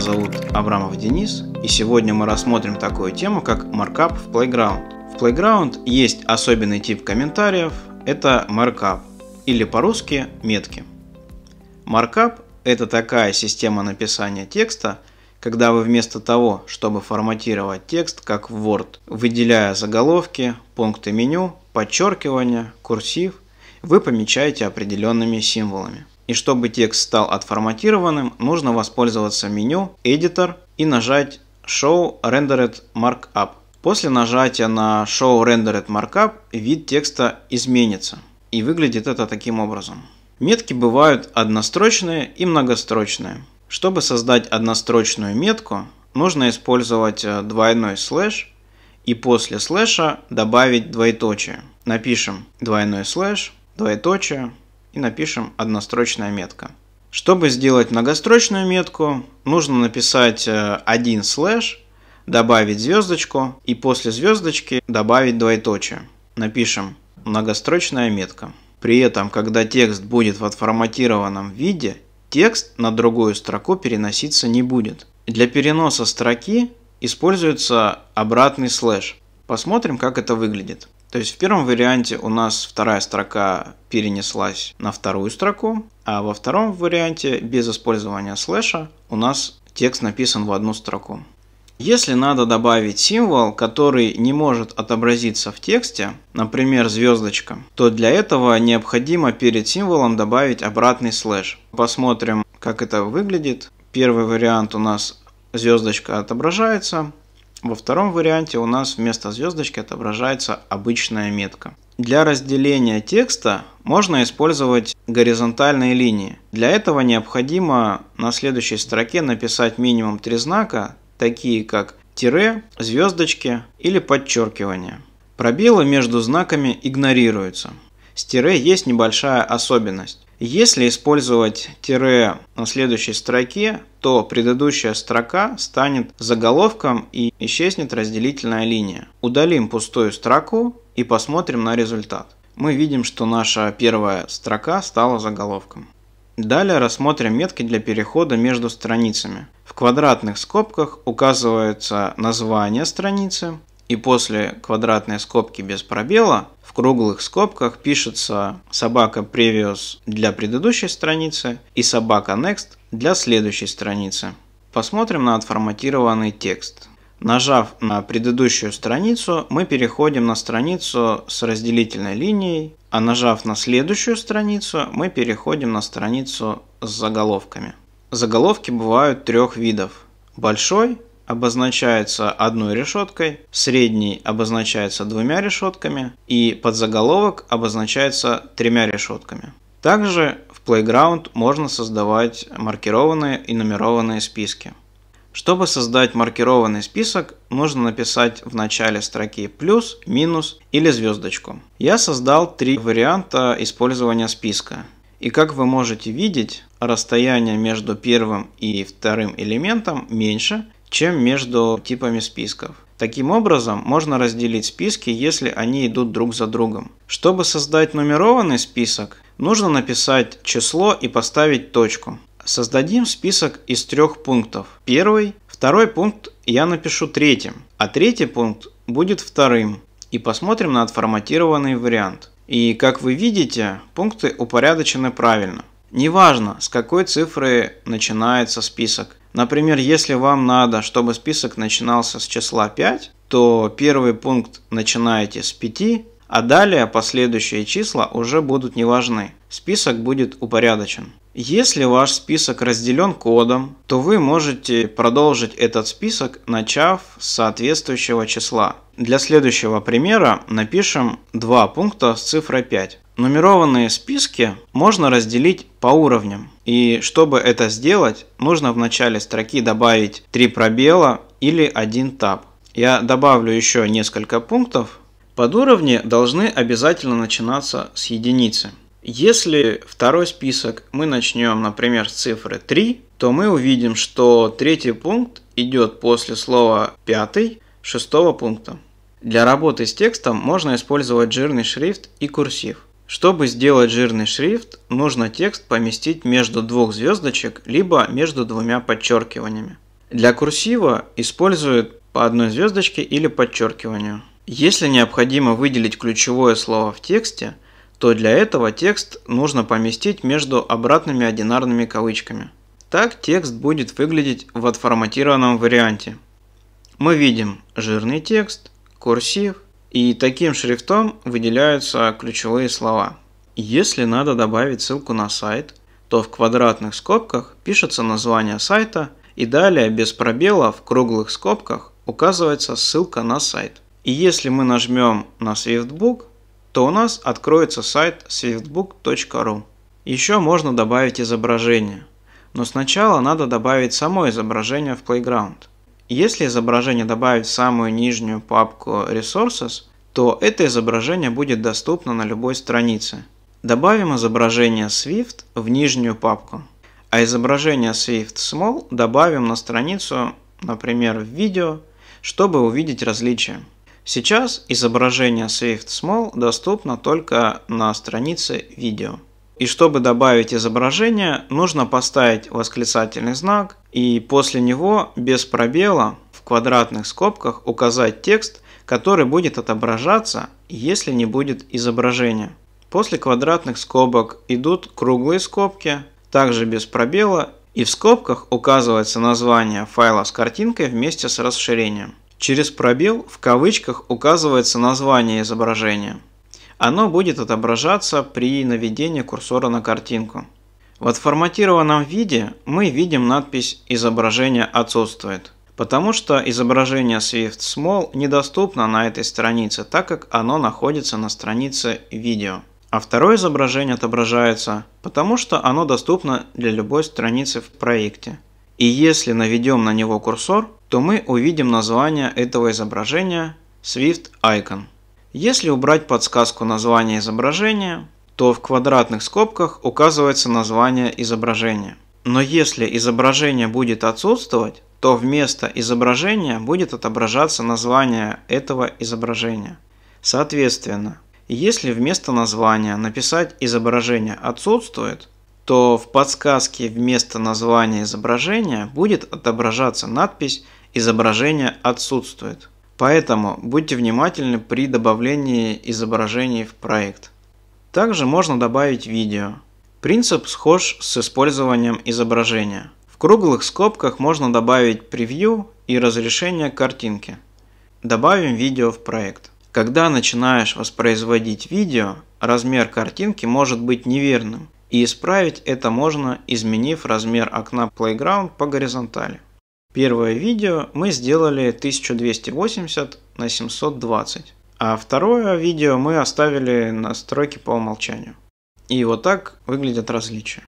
зовут Абрамов Денис, и сегодня мы рассмотрим такую тему, как маркап в Playground. В Playground есть особенный тип комментариев, это маркап, или по-русски метки. Маркап – это такая система написания текста, когда вы вместо того, чтобы форматировать текст как в Word, выделяя заголовки, пункты меню, подчеркивания, курсив, вы помечаете определенными символами. И чтобы текст стал отформатированным, нужно воспользоваться меню «Editor» и нажать «Show Rendered Markup». После нажатия на Show Rendered Markup вид текста изменится. И выглядит это таким образом. Метки бывают однострочные и многострочные. Чтобы создать однострочную метку, нужно использовать э, двойной слэш и после слэша добавить двоеточие. Напишем двойной слэш, двоеточие, и напишем однострочная метка. Чтобы сделать многострочную метку, нужно написать э, один слэш, добавить звездочку и после звездочки добавить двоеточие. Напишем многострочная метка. При этом, когда текст будет в отформатированном виде, текст на другую строку переноситься не будет. Для переноса строки используется обратный слэш. Посмотрим, как это выглядит. То есть в первом варианте у нас вторая строка перенеслась на вторую строку, а во втором варианте без использования слэша у нас текст написан в одну строку. Если надо добавить символ, который не может отобразиться в тексте, например, звездочка, то для этого необходимо перед символом добавить обратный слэш. Посмотрим, как это выглядит. Первый вариант у нас звездочка отображается, во втором варианте у нас вместо звездочки отображается обычная метка. Для разделения текста можно использовать горизонтальные линии. Для этого необходимо на следующей строке написать минимум три знака, такие как тире, звездочки или подчеркивание. Пробелы между знаками игнорируются. С тире есть небольшая особенность. Если использовать тире на следующей строке, то предыдущая строка станет заголовком и исчезнет разделительная линия. Удалим пустую строку и посмотрим на результат. Мы видим, что наша первая строка стала заголовком. Далее рассмотрим метки для перехода между страницами. В квадратных скобках указывается название страницы и после квадратной скобки без пробела круглых скобках пишется собака previous для предыдущей страницы и собака next для следующей страницы. Посмотрим на отформатированный текст. Нажав на предыдущую страницу, мы переходим на страницу с разделительной линией, а нажав на следующую страницу, мы переходим на страницу с заголовками. Заголовки бывают трех видов. Большой, обозначается одной решеткой, средний обозначается двумя решетками и подзаголовок обозначается тремя решетками. Также в Playground можно создавать маркированные и нумерованные списки. Чтобы создать маркированный список, нужно написать в начале строки плюс, минус или звездочку. Я создал три варианта использования списка. И как вы можете видеть, расстояние между первым и вторым элементом меньше, чем между типами списков. Таким образом, можно разделить списки, если они идут друг за другом. Чтобы создать нумерованный список, нужно написать число и поставить точку. Создадим список из трех пунктов. Первый, второй пункт я напишу третьим, а третий пункт будет вторым. И посмотрим на отформатированный вариант. И как вы видите, пункты упорядочены правильно. Неважно, с какой цифры начинается список. Например, если вам надо, чтобы список начинался с числа 5, то первый пункт начинаете с 5, а далее последующие числа уже будут не важны. Список будет упорядочен. Если ваш список разделен кодом, то вы можете продолжить этот список, начав с соответствующего числа. Для следующего примера напишем два пункта с цифрой 5. Нумерованные списки можно разделить по уровням. И чтобы это сделать, нужно в начале строки добавить 3 пробела или 1 таб. Я добавлю еще несколько пунктов. Под уровни должны обязательно начинаться с единицы. Если второй список мы начнем, например, с цифры 3, то мы увидим, что третий пункт идет после слова пятый шестого пункта. Для работы с текстом можно использовать жирный шрифт и курсив. Чтобы сделать жирный шрифт, нужно текст поместить между двух звездочек, либо между двумя подчеркиваниями. Для курсива используют по одной звездочке или подчеркиванию. Если необходимо выделить ключевое слово в тексте, то для этого текст нужно поместить между обратными одинарными кавычками. Так текст будет выглядеть в отформатированном варианте. Мы видим жирный текст, курсив, и таким шрифтом выделяются ключевые слова. Если надо добавить ссылку на сайт, то в квадратных скобках пишется название сайта и далее без пробела в круглых скобках указывается ссылка на сайт. И если мы нажмем на SwiftBook, то у нас откроется сайт swiftbook.ru. Еще можно добавить изображение, но сначала надо добавить само изображение в Playground – если изображение добавить в самую нижнюю папку Resources, то это изображение будет доступно на любой странице. Добавим изображение Swift в нижнюю папку, а изображение Swift Small добавим на страницу, например, в видео, чтобы увидеть различия. Сейчас изображение Swift Small доступно только на странице видео. И чтобы добавить изображение, нужно поставить восклицательный знак и после него без пробела в квадратных скобках указать текст, который будет отображаться, если не будет изображения. После квадратных скобок идут круглые скобки, также без пробела, и в скобках указывается название файла с картинкой вместе с расширением. Через пробел в кавычках указывается название изображения. Оно будет отображаться при наведении курсора на картинку. В отформатированном виде мы видим надпись «Изображение отсутствует», потому что изображение Swift Small недоступно на этой странице, так как оно находится на странице «Видео». А второе изображение отображается, потому что оно доступно для любой страницы в проекте. И если наведем на него курсор, то мы увидим название этого изображения Swift Icon. Если убрать подсказку названия изображения, то в квадратных скобках указывается название изображения. Но если изображение будет отсутствовать, то вместо изображения будет отображаться название этого изображения. Соответственно, если вместо названия написать «изображение отсутствует», то в подсказке вместо названия изображения будет отображаться надпись «изображение отсутствует». Поэтому будьте внимательны при добавлении изображений в проект. Также можно добавить видео. Принцип схож с использованием изображения. В круглых скобках можно добавить превью и разрешение картинки. Добавим видео в проект. Когда начинаешь воспроизводить видео, размер картинки может быть неверным, и исправить это можно, изменив размер окна Playground по горизонтали. Первое видео мы сделали 1280 на 720, а второе видео мы оставили настройки по умолчанию. И вот так выглядят различия.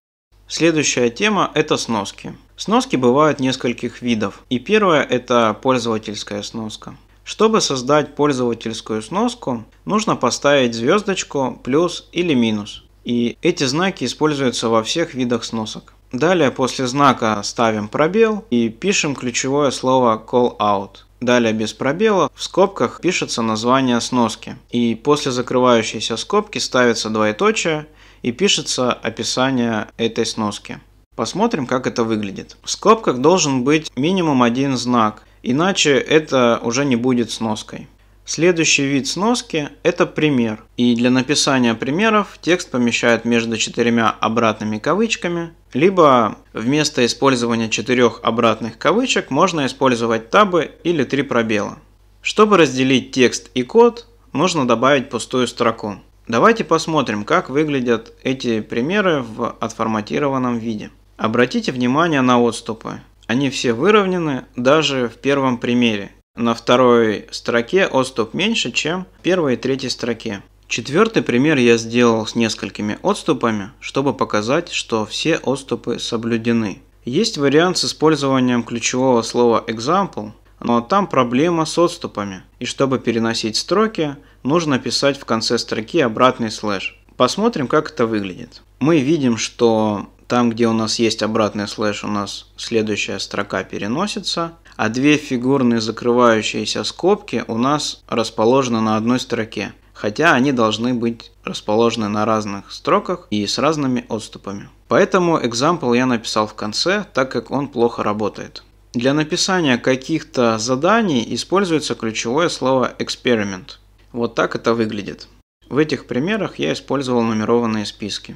Следующая тема – это сноски. Сноски бывают нескольких видов. И первое – это пользовательская сноска. Чтобы создать пользовательскую сноску, нужно поставить звездочку, плюс или минус. И эти знаки используются во всех видах сносок. Далее после знака ставим пробел и пишем ключевое слово call out. Далее без пробела в скобках пишется название сноски. И после закрывающейся скобки ставится двоеточие и пишется описание этой сноски. Посмотрим, как это выглядит. В скобках должен быть минимум один знак, иначе это уже не будет сноской. Следующий вид сноски – это пример. И для написания примеров текст помещают между четырьмя обратными кавычками, либо вместо использования четырех обратных кавычек можно использовать табы или три пробела. Чтобы разделить текст и код, нужно добавить пустую строку. Давайте посмотрим, как выглядят эти примеры в отформатированном виде. Обратите внимание на отступы. Они все выровнены даже в первом примере, на второй строке отступ меньше, чем в первой и третьей строке. Четвертый пример я сделал с несколькими отступами, чтобы показать, что все отступы соблюдены. Есть вариант с использованием ключевого слова example, но там проблема с отступами, и чтобы переносить строки, нужно писать в конце строки обратный слэш. Посмотрим, как это выглядит. Мы видим, что там, где у нас есть обратный слэш, у нас следующая строка переносится, а две фигурные закрывающиеся скобки у нас расположены на одной строке, хотя они должны быть расположены на разных строках и с разными отступами. Поэтому example я написал в конце, так как он плохо работает. Для написания каких-то заданий используется ключевое слово experiment. Вот так это выглядит. В этих примерах я использовал нумерованные списки.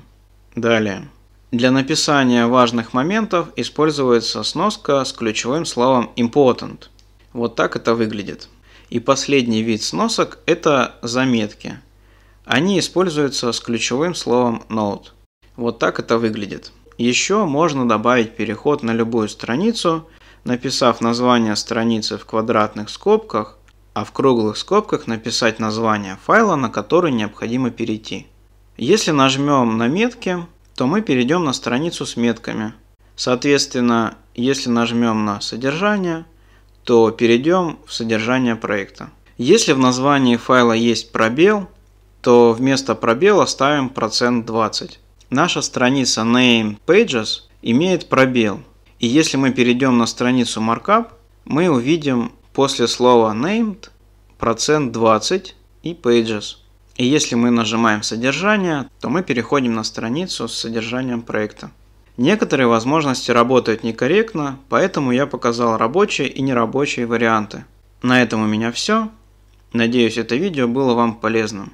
Далее. Для написания важных моментов используется сноска с ключевым словом important. Вот так это выглядит. И последний вид сносок – это заметки. Они используются с ключевым словом note. Вот так это выглядит. Еще можно добавить переход на любую страницу, написав название страницы в квадратных скобках, а в круглых скобках написать название файла, на который необходимо перейти. Если нажмем на метки, то мы перейдем на страницу с метками. Соответственно, если нажмем на «Содержание», то перейдем в содержание проекта. Если в названии файла есть пробел, то вместо пробела ставим процент 20. Наша страница name pages имеет пробел. И если мы перейдем на страницу markup, мы увидим после слова named процент 20 и pages. И если мы нажимаем «Содержание», то мы переходим на страницу с содержанием проекта. Некоторые возможности работают некорректно, поэтому я показал рабочие и нерабочие варианты. На этом у меня все. Надеюсь, это видео было вам полезным.